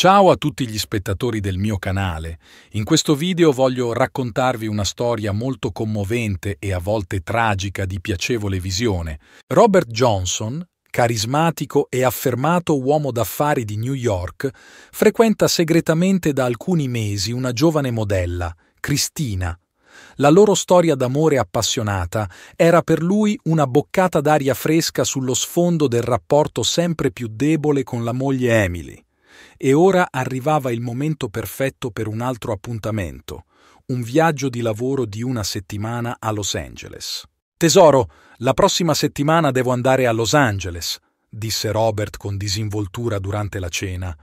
Ciao a tutti gli spettatori del mio canale. In questo video voglio raccontarvi una storia molto commovente e a volte tragica di piacevole visione. Robert Johnson, carismatico e affermato uomo d'affari di New York, frequenta segretamente da alcuni mesi una giovane modella, Cristina. La loro storia d'amore appassionata era per lui una boccata d'aria fresca sullo sfondo del rapporto sempre più debole con la moglie Emily. E ora arrivava il momento perfetto per un altro appuntamento, un viaggio di lavoro di una settimana a Los Angeles. Tesoro, la prossima settimana devo andare a Los Angeles, disse Robert con disinvoltura durante la cena.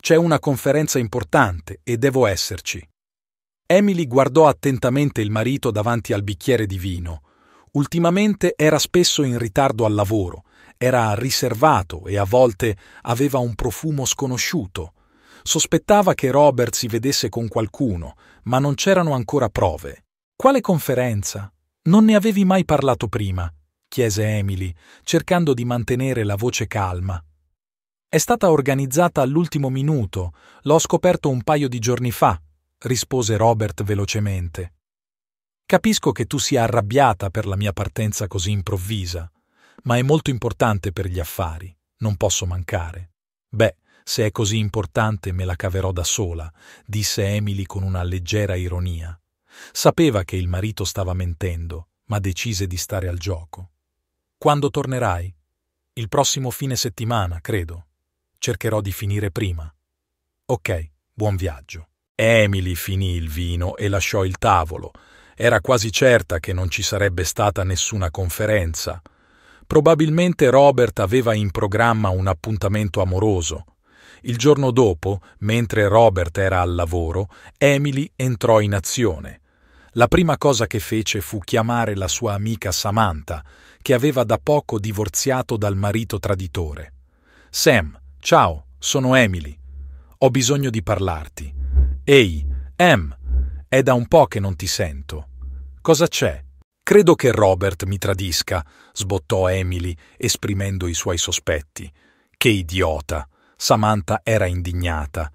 C'è una conferenza importante e devo esserci. Emily guardò attentamente il marito davanti al bicchiere di vino. Ultimamente era spesso in ritardo al lavoro era riservato e a volte aveva un profumo sconosciuto. Sospettava che Robert si vedesse con qualcuno, ma non c'erano ancora prove. Quale conferenza? Non ne avevi mai parlato prima, chiese Emily, cercando di mantenere la voce calma. È stata organizzata all'ultimo minuto, l'ho scoperto un paio di giorni fa, rispose Robert velocemente. Capisco che tu sia arrabbiata per la mia partenza così improvvisa ma è molto importante per gli affari, non posso mancare. Beh, se è così importante me la caverò da sola, disse Emily con una leggera ironia. Sapeva che il marito stava mentendo, ma decise di stare al gioco. Quando tornerai? Il prossimo fine settimana, credo. Cercherò di finire prima. Ok, buon viaggio. Emily finì il vino e lasciò il tavolo. Era quasi certa che non ci sarebbe stata nessuna conferenza, Probabilmente Robert aveva in programma un appuntamento amoroso. Il giorno dopo, mentre Robert era al lavoro, Emily entrò in azione. La prima cosa che fece fu chiamare la sua amica Samantha, che aveva da poco divorziato dal marito traditore. Sam, ciao, sono Emily. Ho bisogno di parlarti. Ehi, Em, è da un po' che non ti sento. Cosa c'è? Credo che Robert mi tradisca, sbottò Emily, esprimendo i suoi sospetti. Che idiota! Samantha era indignata.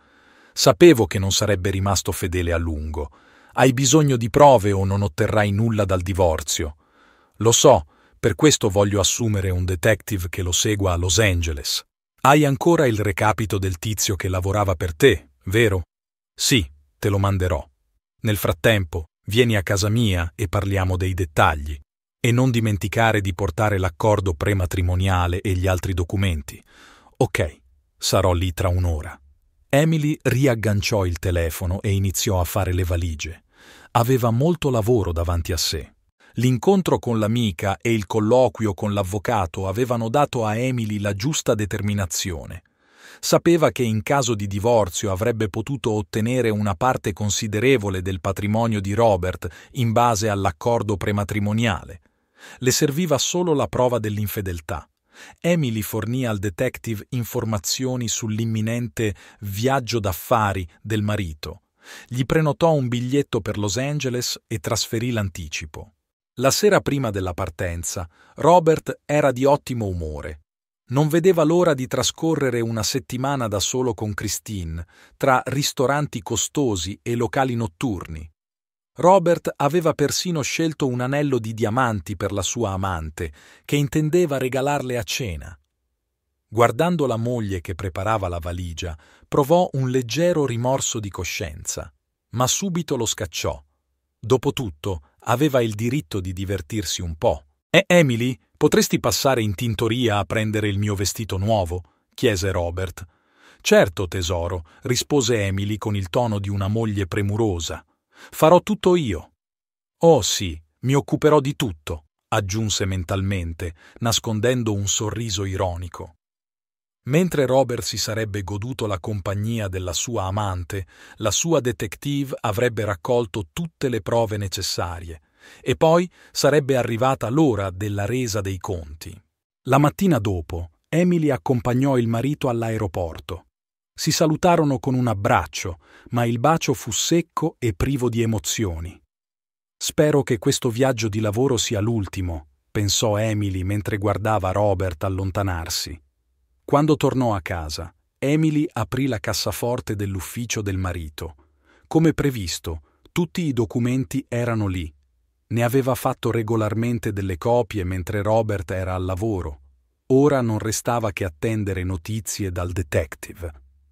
Sapevo che non sarebbe rimasto fedele a lungo. Hai bisogno di prove o non otterrai nulla dal divorzio. Lo so, per questo voglio assumere un detective che lo segua a Los Angeles. Hai ancora il recapito del tizio che lavorava per te, vero? Sì, te lo manderò. Nel frattempo, Vieni a casa mia e parliamo dei dettagli. E non dimenticare di portare l'accordo prematrimoniale e gli altri documenti. Ok, sarò lì tra un'ora. Emily riagganciò il telefono e iniziò a fare le valigie. Aveva molto lavoro davanti a sé. L'incontro con l'amica e il colloquio con l'avvocato avevano dato a Emily la giusta determinazione sapeva che in caso di divorzio avrebbe potuto ottenere una parte considerevole del patrimonio di Robert in base all'accordo prematrimoniale. Le serviva solo la prova dell'infedeltà. Emily fornì al detective informazioni sull'imminente viaggio d'affari del marito. Gli prenotò un biglietto per Los Angeles e trasferì l'anticipo. La sera prima della partenza, Robert era di ottimo umore. Non vedeva l'ora di trascorrere una settimana da solo con Christine, tra ristoranti costosi e locali notturni. Robert aveva persino scelto un anello di diamanti per la sua amante, che intendeva regalarle a cena. Guardando la moglie che preparava la valigia, provò un leggero rimorso di coscienza, ma subito lo scacciò. Dopotutto, aveva il diritto di divertirsi un po'. E Emily, potresti passare in tintoria a prendere il mio vestito nuovo? chiese Robert. Certo, tesoro, rispose Emily con il tono di una moglie premurosa. Farò tutto io. Oh sì, mi occuperò di tutto, aggiunse mentalmente, nascondendo un sorriso ironico. Mentre Robert si sarebbe goduto la compagnia della sua amante, la sua detective avrebbe raccolto tutte le prove necessarie e poi sarebbe arrivata l'ora della resa dei conti. La mattina dopo, Emily accompagnò il marito all'aeroporto. Si salutarono con un abbraccio, ma il bacio fu secco e privo di emozioni. Spero che questo viaggio di lavoro sia l'ultimo, pensò Emily mentre guardava Robert allontanarsi. Quando tornò a casa, Emily aprì la cassaforte dell'ufficio del marito. Come previsto, tutti i documenti erano lì, ne aveva fatto regolarmente delle copie mentre Robert era al lavoro. Ora non restava che attendere notizie dal detective.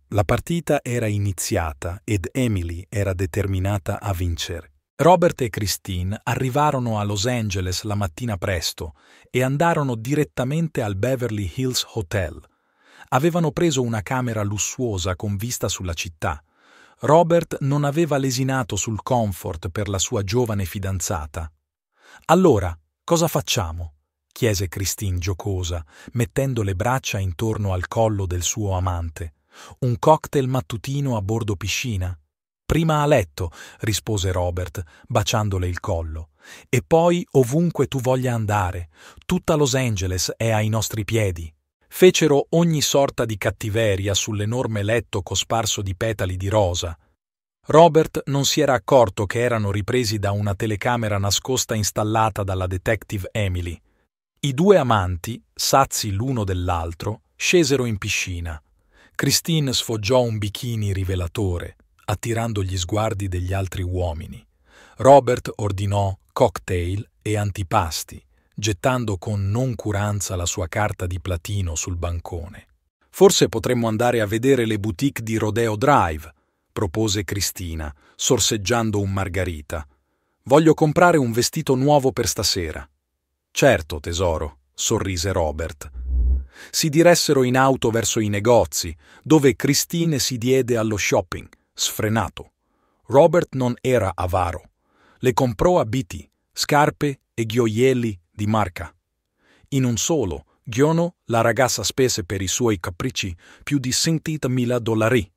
La partita era iniziata ed Emily era determinata a vincere. Robert e Christine arrivarono a Los Angeles la mattina presto e andarono direttamente al Beverly Hills Hotel. Avevano preso una camera lussuosa con vista sulla città. Robert non aveva lesinato sul comfort per la sua giovane fidanzata. Allora, cosa facciamo? chiese Christine giocosa, mettendo le braccia intorno al collo del suo amante. Un cocktail mattutino a bordo piscina? Prima a letto, rispose Robert, baciandole il collo. E poi ovunque tu voglia andare. Tutta Los Angeles è ai nostri piedi fecero ogni sorta di cattiveria sull'enorme letto cosparso di petali di rosa. Robert non si era accorto che erano ripresi da una telecamera nascosta installata dalla detective Emily. I due amanti, sazi l'uno dell'altro, scesero in piscina. Christine sfoggiò un bikini rivelatore, attirando gli sguardi degli altri uomini. Robert ordinò cocktail e antipasti gettando con noncuranza la sua carta di platino sul bancone. Forse potremmo andare a vedere le boutique di Rodeo Drive, propose Cristina, sorseggiando un margarita. Voglio comprare un vestito nuovo per stasera. Certo, tesoro, sorrise Robert. Si diressero in auto verso i negozi, dove Cristine si diede allo shopping, sfrenato. Robert non era avaro. Le comprò abiti, scarpe e gioielli di marca. In un solo, giorno la ragazza spese per i suoi capricci più di 60.000 dollari.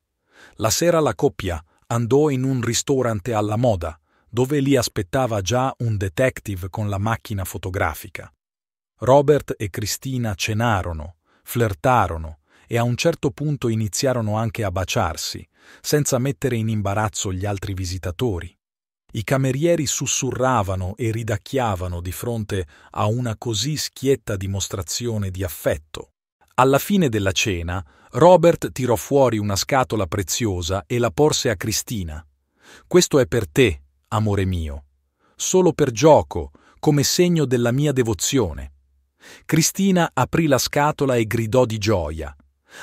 La sera la coppia andò in un ristorante alla moda, dove li aspettava già un detective con la macchina fotografica. Robert e Cristina cenarono, flirtarono e a un certo punto iniziarono anche a baciarsi, senza mettere in imbarazzo gli altri visitatori. I camerieri sussurravano e ridacchiavano di fronte a una così schietta dimostrazione di affetto. Alla fine della cena, Robert tirò fuori una scatola preziosa e la porse a Cristina. Questo è per te, amore mio. Solo per gioco, come segno della mia devozione. Cristina aprì la scatola e gridò di gioia.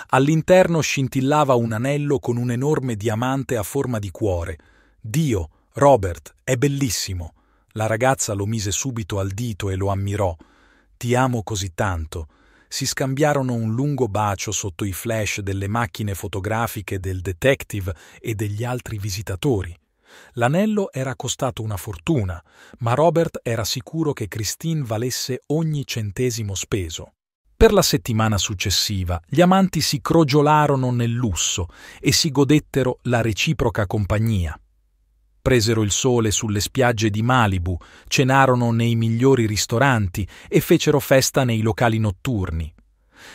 All'interno scintillava un anello con un enorme diamante a forma di cuore. Dio, Robert, è bellissimo. La ragazza lo mise subito al dito e lo ammirò. Ti amo così tanto. Si scambiarono un lungo bacio sotto i flash delle macchine fotografiche del detective e degli altri visitatori. L'anello era costato una fortuna, ma Robert era sicuro che Christine valesse ogni centesimo speso. Per la settimana successiva gli amanti si crogiolarono nel lusso e si godettero la reciproca compagnia presero il sole sulle spiagge di Malibu, cenarono nei migliori ristoranti e fecero festa nei locali notturni.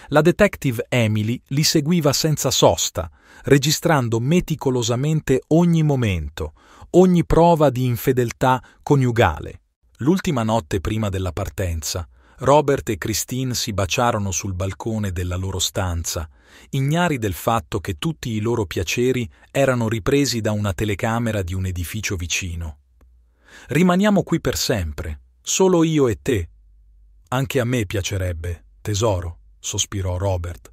La detective Emily li seguiva senza sosta, registrando meticolosamente ogni momento, ogni prova di infedeltà coniugale. L'ultima notte prima della partenza, Robert e Christine si baciarono sul balcone della loro stanza, ignari del fatto che tutti i loro piaceri erano ripresi da una telecamera di un edificio vicino. Rimaniamo qui per sempre, solo io e te. Anche a me piacerebbe, tesoro, sospirò Robert,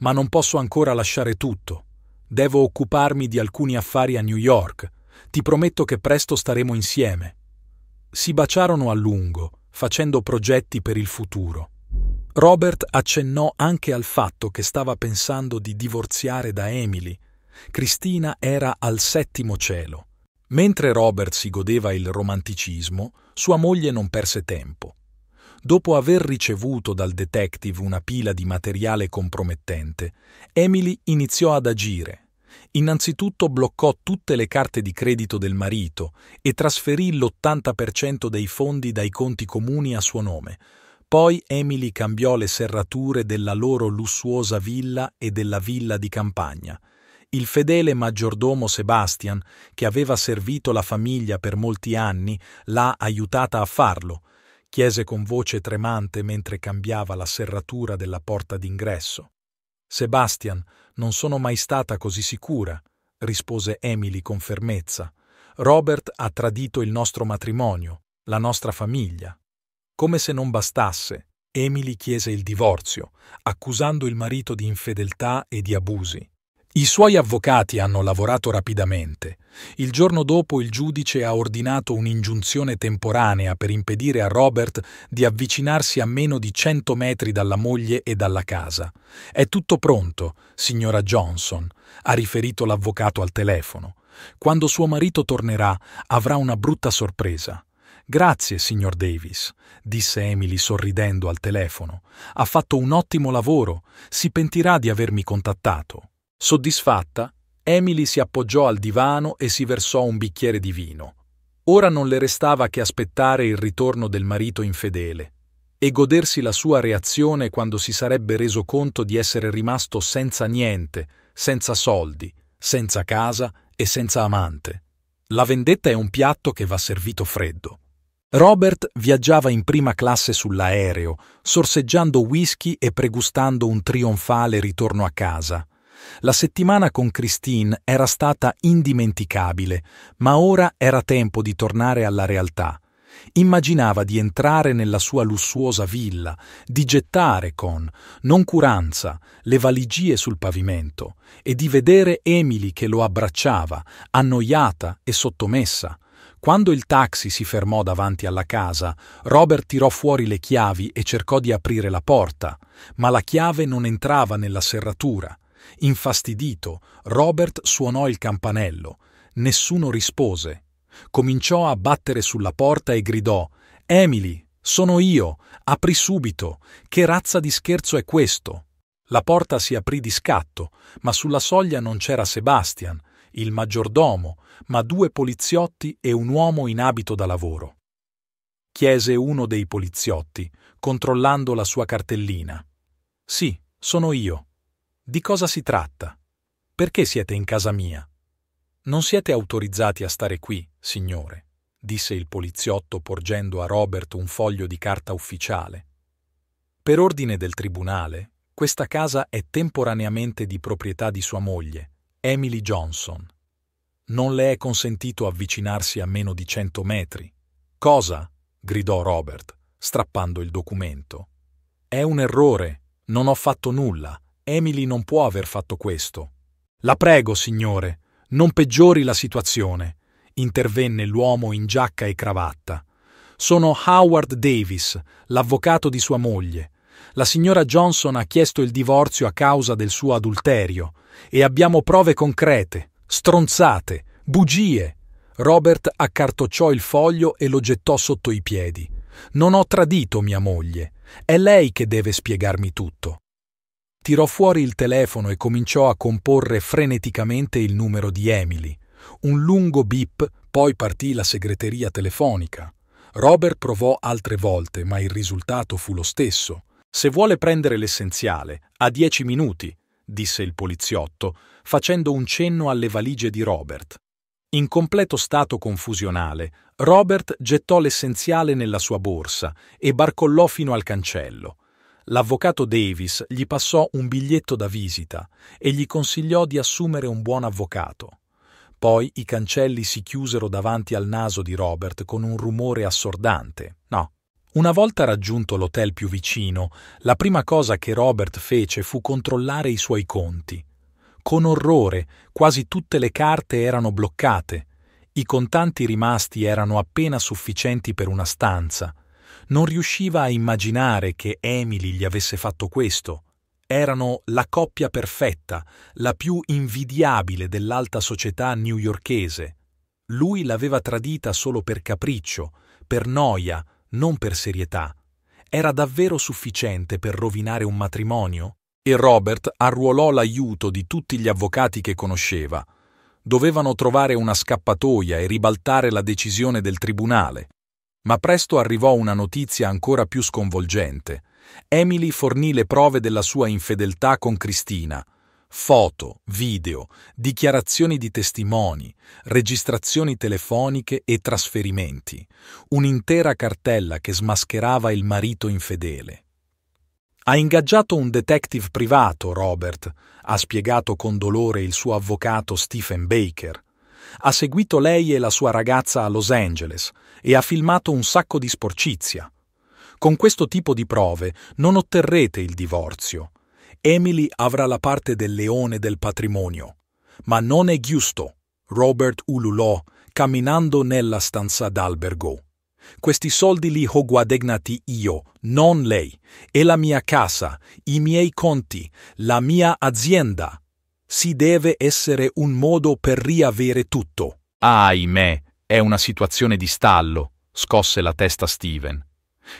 ma non posso ancora lasciare tutto. Devo occuparmi di alcuni affari a New York. Ti prometto che presto staremo insieme. Si baciarono a lungo, facendo progetti per il futuro. Robert accennò anche al fatto che stava pensando di divorziare da Emily. Cristina era al settimo cielo. Mentre Robert si godeva il romanticismo, sua moglie non perse tempo. Dopo aver ricevuto dal detective una pila di materiale compromettente, Emily iniziò ad agire, Innanzitutto bloccò tutte le carte di credito del marito e trasferì l'80% dei fondi dai conti comuni a suo nome. Poi Emily cambiò le serrature della loro lussuosa villa e della villa di campagna. Il fedele maggiordomo Sebastian, che aveva servito la famiglia per molti anni, l'ha aiutata a farlo, chiese con voce tremante mentre cambiava la serratura della porta d'ingresso. Sebastian non sono mai stata così sicura, rispose Emily con fermezza. Robert ha tradito il nostro matrimonio, la nostra famiglia. Come se non bastasse, Emily chiese il divorzio, accusando il marito di infedeltà e di abusi. I suoi avvocati hanno lavorato rapidamente. Il giorno dopo il giudice ha ordinato un'ingiunzione temporanea per impedire a Robert di avvicinarsi a meno di 100 metri dalla moglie e dalla casa. È tutto pronto, signora Johnson, ha riferito l'avvocato al telefono. Quando suo marito tornerà avrà una brutta sorpresa. Grazie, signor Davis, disse Emily sorridendo al telefono. Ha fatto un ottimo lavoro, si pentirà di avermi contattato. Soddisfatta, Emily si appoggiò al divano e si versò un bicchiere di vino. Ora non le restava che aspettare il ritorno del marito infedele e godersi la sua reazione quando si sarebbe reso conto di essere rimasto senza niente, senza soldi, senza casa e senza amante. La vendetta è un piatto che va servito freddo. Robert viaggiava in prima classe sull'aereo, sorseggiando whisky e pregustando un trionfale ritorno a casa. La settimana con Christine era stata indimenticabile, ma ora era tempo di tornare alla realtà. Immaginava di entrare nella sua lussuosa villa, di gettare con noncuranza le valigie sul pavimento e di vedere Emily che lo abbracciava, annoiata e sottomessa. Quando il taxi si fermò davanti alla casa, Robert tirò fuori le chiavi e cercò di aprire la porta, ma la chiave non entrava nella serratura. Infastidito, Robert suonò il campanello. Nessuno rispose. Cominciò a battere sulla porta e gridò Emily, sono io, apri subito. Che razza di scherzo è questo? La porta si aprì di scatto, ma sulla soglia non c'era Sebastian, il maggiordomo, ma due poliziotti e un uomo in abito da lavoro. Chiese uno dei poliziotti, controllando la sua cartellina. Sì, sono io. Di cosa si tratta? Perché siete in casa mia? Non siete autorizzati a stare qui, signore, disse il poliziotto porgendo a Robert un foglio di carta ufficiale. Per ordine del tribunale, questa casa è temporaneamente di proprietà di sua moglie, Emily Johnson. Non le è consentito avvicinarsi a meno di cento metri. Cosa? gridò Robert, strappando il documento. È un errore, non ho fatto nulla, Emily non può aver fatto questo. La prego, signore, non peggiori la situazione, intervenne l'uomo in giacca e cravatta. Sono Howard Davis, l'avvocato di sua moglie. La signora Johnson ha chiesto il divorzio a causa del suo adulterio e abbiamo prove concrete, stronzate, bugie. Robert accartocciò il foglio e lo gettò sotto i piedi. Non ho tradito mia moglie. È lei che deve spiegarmi tutto tirò fuori il telefono e cominciò a comporre freneticamente il numero di Emily. Un lungo bip, poi partì la segreteria telefonica. Robert provò altre volte, ma il risultato fu lo stesso. Se vuole prendere l'essenziale, ha dieci minuti, disse il poliziotto, facendo un cenno alle valigie di Robert. In completo stato confusionale, Robert gettò l'essenziale nella sua borsa e barcollò fino al cancello. L'avvocato Davis gli passò un biglietto da visita e gli consigliò di assumere un buon avvocato. Poi i cancelli si chiusero davanti al naso di Robert con un rumore assordante. No. Una volta raggiunto l'hotel più vicino, la prima cosa che Robert fece fu controllare i suoi conti. Con orrore, quasi tutte le carte erano bloccate. I contanti rimasti erano appena sufficienti per una stanza non riusciva a immaginare che Emily gli avesse fatto questo. Erano la coppia perfetta, la più invidiabile dell'alta società newyorchese. Lui l'aveva tradita solo per capriccio, per noia, non per serietà. Era davvero sufficiente per rovinare un matrimonio? E Robert arruolò l'aiuto di tutti gli avvocati che conosceva. Dovevano trovare una scappatoia e ribaltare la decisione del tribunale. Ma presto arrivò una notizia ancora più sconvolgente. Emily fornì le prove della sua infedeltà con Cristina. Foto, video, dichiarazioni di testimoni, registrazioni telefoniche e trasferimenti. Un'intera cartella che smascherava il marito infedele. Ha ingaggiato un detective privato, Robert, ha spiegato con dolore il suo avvocato Stephen Baker, ha seguito lei e la sua ragazza a Los Angeles e ha filmato un sacco di sporcizia. Con questo tipo di prove non otterrete il divorzio. Emily avrà la parte del leone del patrimonio, ma non è giusto, Robert ululò, camminando nella stanza d'albergo. Questi soldi li ho guadagnati io, non lei. e la mia casa, i miei conti, la mia azienda si deve essere un modo per riavere tutto. Ahimè, è una situazione di stallo, scosse la testa Steven.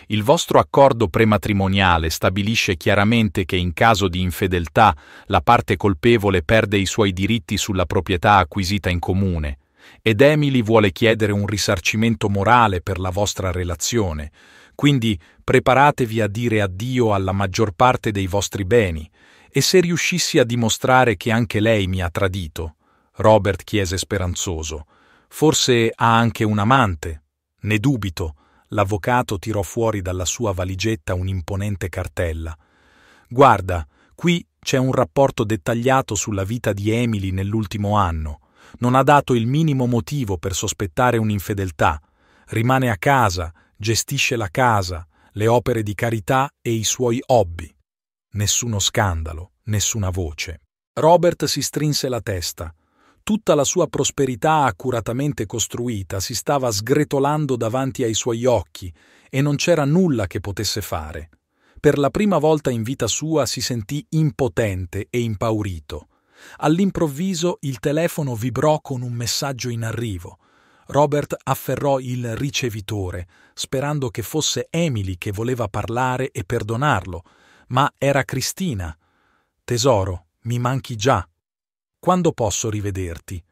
Il vostro accordo prematrimoniale stabilisce chiaramente che in caso di infedeltà la parte colpevole perde i suoi diritti sulla proprietà acquisita in comune, ed Emily vuole chiedere un risarcimento morale per la vostra relazione, quindi preparatevi a dire addio alla maggior parte dei vostri beni, e se riuscissi a dimostrare che anche lei mi ha tradito? Robert chiese speranzoso. Forse ha anche un amante. Ne dubito. L'avvocato tirò fuori dalla sua valigetta un'imponente cartella. Guarda, qui c'è un rapporto dettagliato sulla vita di Emily nell'ultimo anno. Non ha dato il minimo motivo per sospettare un'infedeltà. Rimane a casa, gestisce la casa, le opere di carità e i suoi hobby. Nessuno scandalo, nessuna voce. Robert si strinse la testa. Tutta la sua prosperità accuratamente costruita si stava sgretolando davanti ai suoi occhi e non c'era nulla che potesse fare. Per la prima volta in vita sua si sentì impotente e impaurito. All'improvviso il telefono vibrò con un messaggio in arrivo. Robert afferrò il ricevitore, sperando che fosse Emily che voleva parlare e perdonarlo, ma era Cristina. Tesoro, mi manchi già. Quando posso rivederti?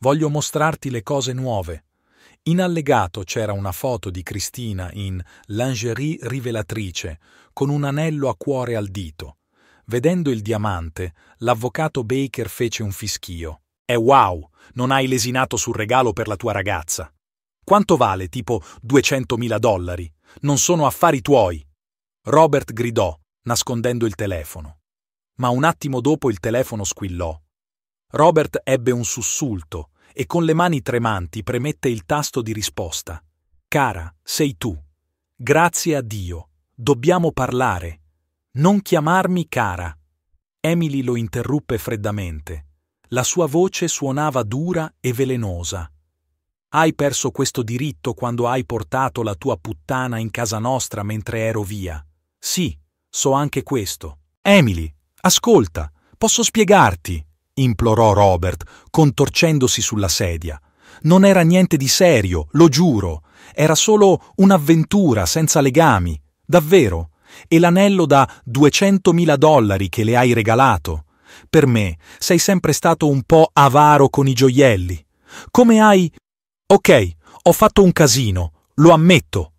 Voglio mostrarti le cose nuove. In allegato c'era una foto di Cristina in lingerie rivelatrice, con un anello a cuore al dito. Vedendo il diamante, l'avvocato Baker fece un fischio. E eh, wow, non hai lesinato sul regalo per la tua ragazza. Quanto vale, tipo 200.000 dollari? Non sono affari tuoi. Robert gridò, nascondendo il telefono. Ma un attimo dopo il telefono squillò. Robert ebbe un sussulto e con le mani tremanti premette il tasto di risposta. Cara, sei tu. Grazie a Dio. Dobbiamo parlare. Non chiamarmi cara. Emily lo interruppe freddamente. La sua voce suonava dura e velenosa. Hai perso questo diritto quando hai portato la tua puttana in casa nostra mentre ero via. Sì, So anche questo. Emily, ascolta, posso spiegarti, implorò Robert, contorcendosi sulla sedia. Non era niente di serio, lo giuro. Era solo un'avventura senza legami, davvero. E l'anello da 200.000 dollari che le hai regalato. Per me sei sempre stato un po' avaro con i gioielli. Come hai... Ok, ho fatto un casino, lo ammetto.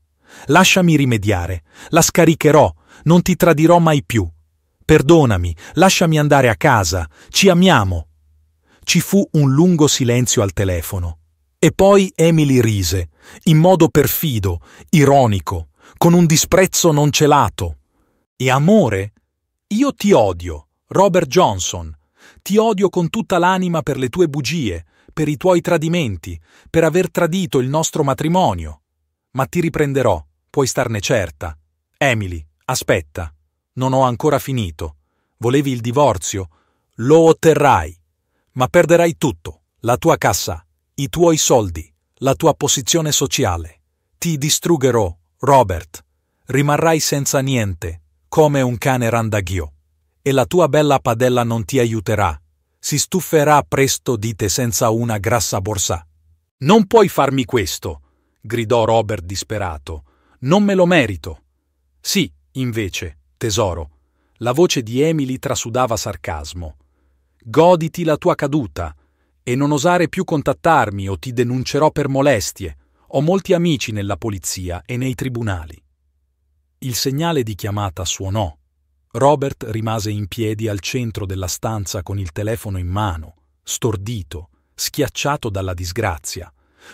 Lasciami rimediare. La scaricherò non ti tradirò mai più. Perdonami, lasciami andare a casa, ci amiamo. Ci fu un lungo silenzio al telefono. E poi Emily rise, in modo perfido, ironico, con un disprezzo non celato. E amore, io ti odio, Robert Johnson. Ti odio con tutta l'anima per le tue bugie, per i tuoi tradimenti, per aver tradito il nostro matrimonio. Ma ti riprenderò, puoi starne certa. Emily. Aspetta, non ho ancora finito. Volevi il divorzio? Lo otterrai, ma perderai tutto, la tua cassa, i tuoi soldi, la tua posizione sociale. Ti distruggerò, Robert. Rimarrai senza niente, come un cane randaghio. E la tua bella padella non ti aiuterà. Si stuferà presto di te senza una grassa borsa. Non puoi farmi questo, gridò Robert disperato. Non me lo merito. Sì, Invece, tesoro, la voce di Emily trasudava sarcasmo. Goditi la tua caduta e non osare più contattarmi o ti denuncerò per molestie. Ho molti amici nella polizia e nei tribunali. Il segnale di chiamata suonò. Robert rimase in piedi al centro della stanza con il telefono in mano, stordito, schiacciato dalla disgrazia.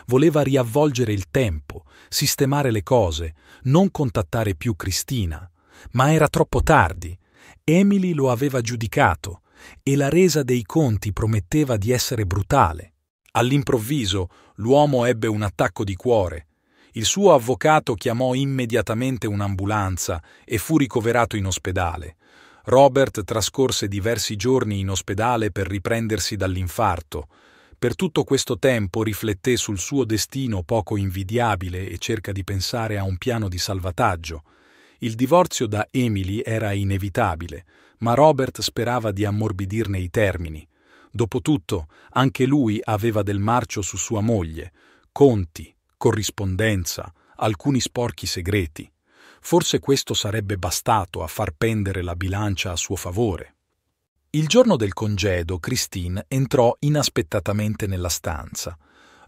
Voleva riavvolgere il tempo, sistemare le cose, non contattare più Cristina, ma era troppo tardi. Emily lo aveva giudicato e la resa dei conti prometteva di essere brutale. All'improvviso l'uomo ebbe un attacco di cuore. Il suo avvocato chiamò immediatamente un'ambulanza e fu ricoverato in ospedale. Robert trascorse diversi giorni in ospedale per riprendersi dall'infarto. Per tutto questo tempo rifletté sul suo destino poco invidiabile e cerca di pensare a un piano di salvataggio. Il divorzio da Emily era inevitabile, ma Robert sperava di ammorbidirne i termini. Dopotutto, anche lui aveva del marcio su sua moglie, conti, corrispondenza, alcuni sporchi segreti. Forse questo sarebbe bastato a far pendere la bilancia a suo favore. Il giorno del congedo, Christine entrò inaspettatamente nella stanza.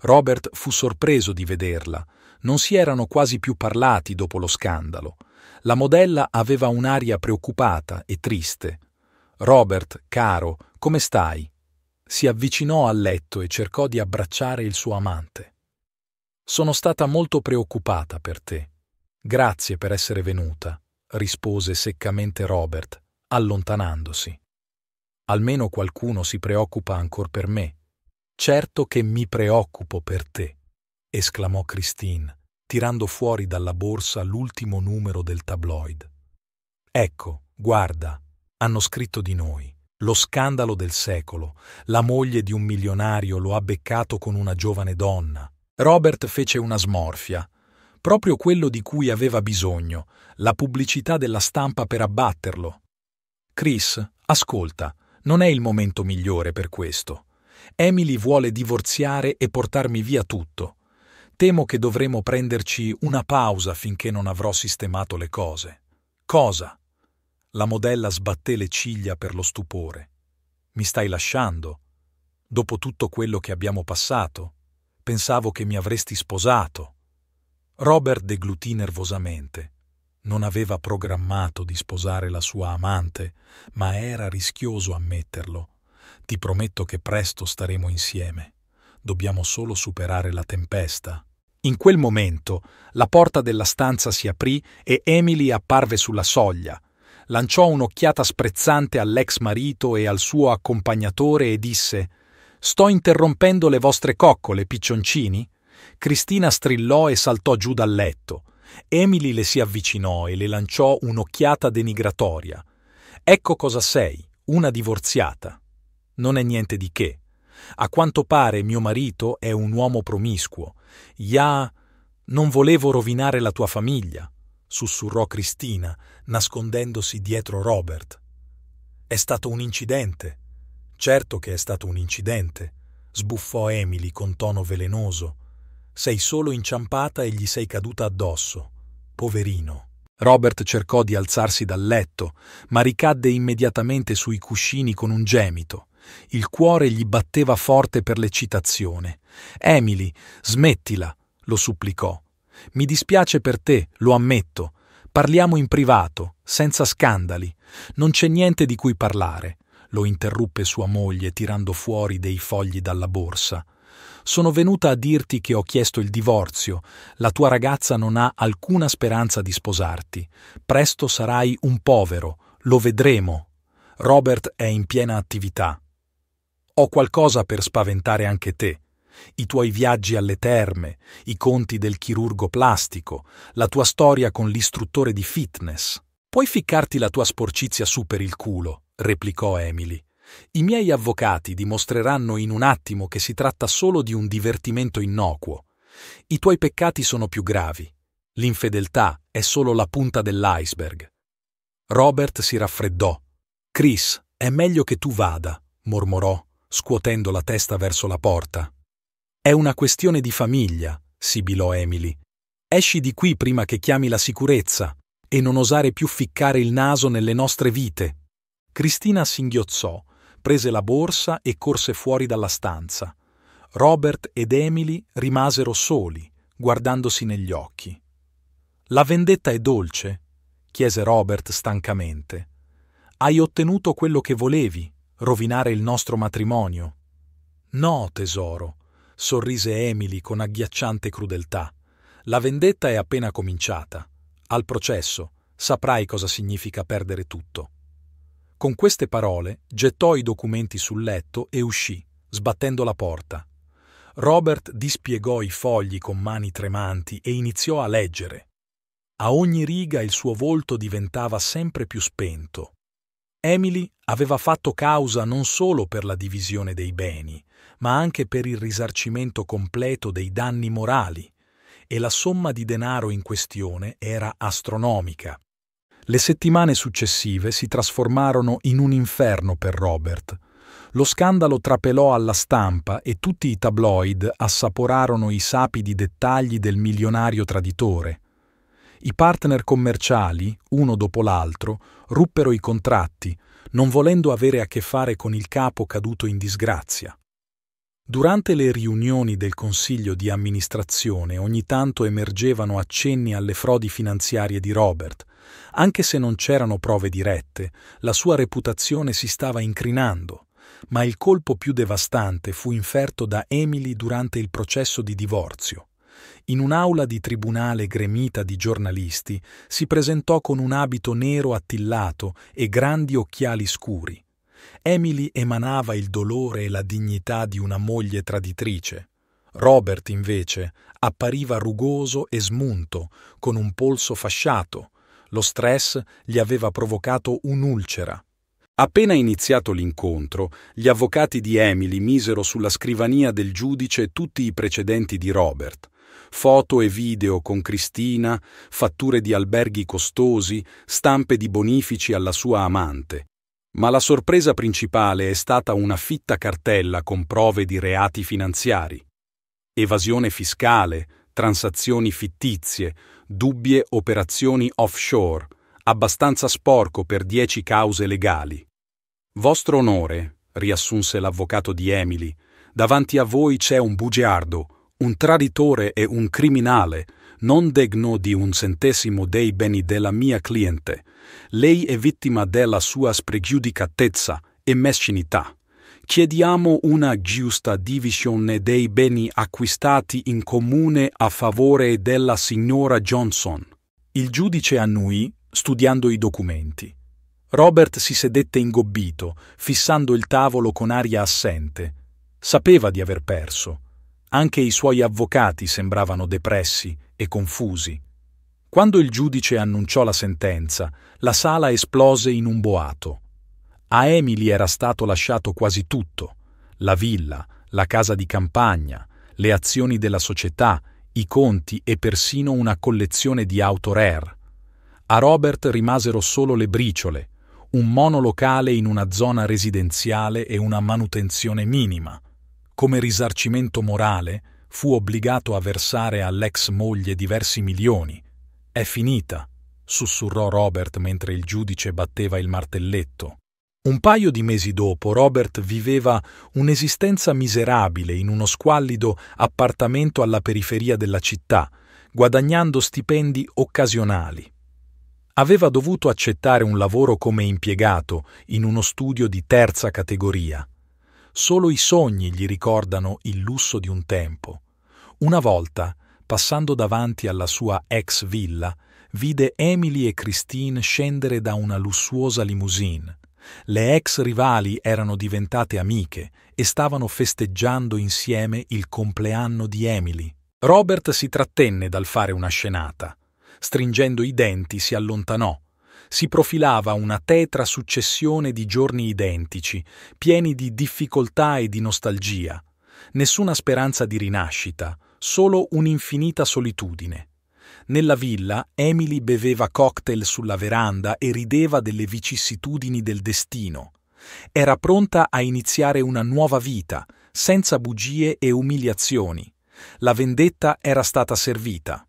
Robert fu sorpreso di vederla. Non si erano quasi più parlati dopo lo scandalo. La modella aveva un'aria preoccupata e triste. Robert, caro, come stai? Si avvicinò al letto e cercò di abbracciare il suo amante. Sono stata molto preoccupata per te. Grazie per essere venuta, rispose seccamente Robert, allontanandosi. Almeno qualcuno si preoccupa ancora per me. Certo che mi preoccupo per te, esclamò Christine, tirando fuori dalla borsa l'ultimo numero del tabloid. Ecco, guarda, hanno scritto di noi. Lo scandalo del secolo. La moglie di un milionario lo ha beccato con una giovane donna. Robert fece una smorfia. Proprio quello di cui aveva bisogno, la pubblicità della stampa per abbatterlo. Chris, ascolta, non è il momento migliore per questo. Emily vuole divorziare e portarmi via tutto. Temo che dovremo prenderci una pausa finché non avrò sistemato le cose. Cosa? La modella sbatté le ciglia per lo stupore. Mi stai lasciando? Dopo tutto quello che abbiamo passato? Pensavo che mi avresti sposato. Robert deglutì nervosamente. Non aveva programmato di sposare la sua amante, ma era rischioso ammetterlo. Ti prometto che presto staremo insieme dobbiamo solo superare la tempesta. In quel momento la porta della stanza si aprì e Emily apparve sulla soglia. Lanciò un'occhiata sprezzante all'ex marito e al suo accompagnatore e disse Sto interrompendo le vostre coccole, piccioncini? Cristina strillò e saltò giù dal letto. Emily le si avvicinò e le lanciò un'occhiata denigratoria. Ecco cosa sei, una divorziata. Non è niente di che. A quanto pare mio marito è un uomo promiscuo. Ya, non volevo rovinare la tua famiglia, sussurrò Cristina, nascondendosi dietro Robert. È stato un incidente. Certo che è stato un incidente, sbuffò Emily con tono velenoso. Sei solo inciampata e gli sei caduta addosso. Poverino. Robert cercò di alzarsi dal letto, ma ricadde immediatamente sui cuscini con un gemito. Il cuore gli batteva forte per l'eccitazione. Emily, smettila, lo supplicò. Mi dispiace per te, lo ammetto. Parliamo in privato, senza scandali. Non c'è niente di cui parlare, lo interruppe sua moglie tirando fuori dei fogli dalla borsa. Sono venuta a dirti che ho chiesto il divorzio. La tua ragazza non ha alcuna speranza di sposarti. Presto sarai un povero, lo vedremo. Robert è in piena attività. Ho qualcosa per spaventare anche te. I tuoi viaggi alle terme, i conti del chirurgo plastico, la tua storia con l'istruttore di fitness. Puoi ficcarti la tua sporcizia su per il culo, replicò Emily. I miei avvocati dimostreranno in un attimo che si tratta solo di un divertimento innocuo. I tuoi peccati sono più gravi. L'infedeltà è solo la punta dell'iceberg. Robert si raffreddò. Chris, è meglio che tu vada, mormorò scuotendo la testa verso la porta. È una questione di famiglia, sibilò Emily. Esci di qui prima che chiami la sicurezza e non osare più ficcare il naso nelle nostre vite. Cristina singhiozzò, prese la borsa e corse fuori dalla stanza. Robert ed Emily rimasero soli, guardandosi negli occhi. La vendetta è dolce? chiese Robert stancamente. Hai ottenuto quello che volevi, rovinare il nostro matrimonio. No, tesoro, sorrise Emily con agghiacciante crudeltà. La vendetta è appena cominciata. Al processo saprai cosa significa perdere tutto. Con queste parole gettò i documenti sul letto e uscì, sbattendo la porta. Robert dispiegò i fogli con mani tremanti e iniziò a leggere. A ogni riga il suo volto diventava sempre più spento. Emily aveva fatto causa non solo per la divisione dei beni, ma anche per il risarcimento completo dei danni morali, e la somma di denaro in questione era astronomica. Le settimane successive si trasformarono in un inferno per Robert. Lo scandalo trapelò alla stampa e tutti i tabloid assaporarono i sapidi dettagli del milionario traditore. I partner commerciali, uno dopo l'altro, ruppero i contratti, non volendo avere a che fare con il capo caduto in disgrazia. Durante le riunioni del Consiglio di amministrazione ogni tanto emergevano accenni alle frodi finanziarie di Robert. Anche se non c'erano prove dirette, la sua reputazione si stava incrinando, ma il colpo più devastante fu inferto da Emily durante il processo di divorzio in un'aula di tribunale gremita di giornalisti, si presentò con un abito nero attillato e grandi occhiali scuri. Emily emanava il dolore e la dignità di una moglie traditrice. Robert, invece, appariva rugoso e smunto, con un polso fasciato. Lo stress gli aveva provocato un'ulcera. Appena iniziato l'incontro, gli avvocati di Emily misero sulla scrivania del giudice tutti i precedenti di Robert foto e video con Cristina, fatture di alberghi costosi, stampe di bonifici alla sua amante. Ma la sorpresa principale è stata una fitta cartella con prove di reati finanziari. Evasione fiscale, transazioni fittizie, dubbie operazioni offshore, abbastanza sporco per dieci cause legali. Vostro onore, riassunse l'avvocato di Emily, davanti a voi c'è un bugiardo, un traditore e un criminale, non degno di un centesimo dei beni della mia cliente. Lei è vittima della sua spregiudicatezza e mescinità. Chiediamo una giusta divisione dei beni acquistati in comune a favore della signora Johnson. Il giudice annui, studiando i documenti. Robert si sedette ingobbito, fissando il tavolo con aria assente. Sapeva di aver perso anche i suoi avvocati sembravano depressi e confusi. Quando il giudice annunciò la sentenza, la sala esplose in un boato. A Emily era stato lasciato quasi tutto, la villa, la casa di campagna, le azioni della società, i conti e persino una collezione di auto rare. A Robert rimasero solo le briciole, un monolocale in una zona residenziale e una manutenzione minima come risarcimento morale, fu obbligato a versare all'ex moglie diversi milioni. È finita, sussurrò Robert mentre il giudice batteva il martelletto. Un paio di mesi dopo Robert viveva un'esistenza miserabile in uno squallido appartamento alla periferia della città, guadagnando stipendi occasionali. Aveva dovuto accettare un lavoro come impiegato in uno studio di terza categoria. Solo i sogni gli ricordano il lusso di un tempo. Una volta, passando davanti alla sua ex villa, vide Emily e Christine scendere da una lussuosa limousine. Le ex rivali erano diventate amiche e stavano festeggiando insieme il compleanno di Emily. Robert si trattenne dal fare una scenata. Stringendo i denti si allontanò, si profilava una tetra successione di giorni identici, pieni di difficoltà e di nostalgia, nessuna speranza di rinascita, solo un'infinita solitudine. Nella villa Emily beveva cocktail sulla veranda e rideva delle vicissitudini del destino. Era pronta a iniziare una nuova vita, senza bugie e umiliazioni. La vendetta era stata servita.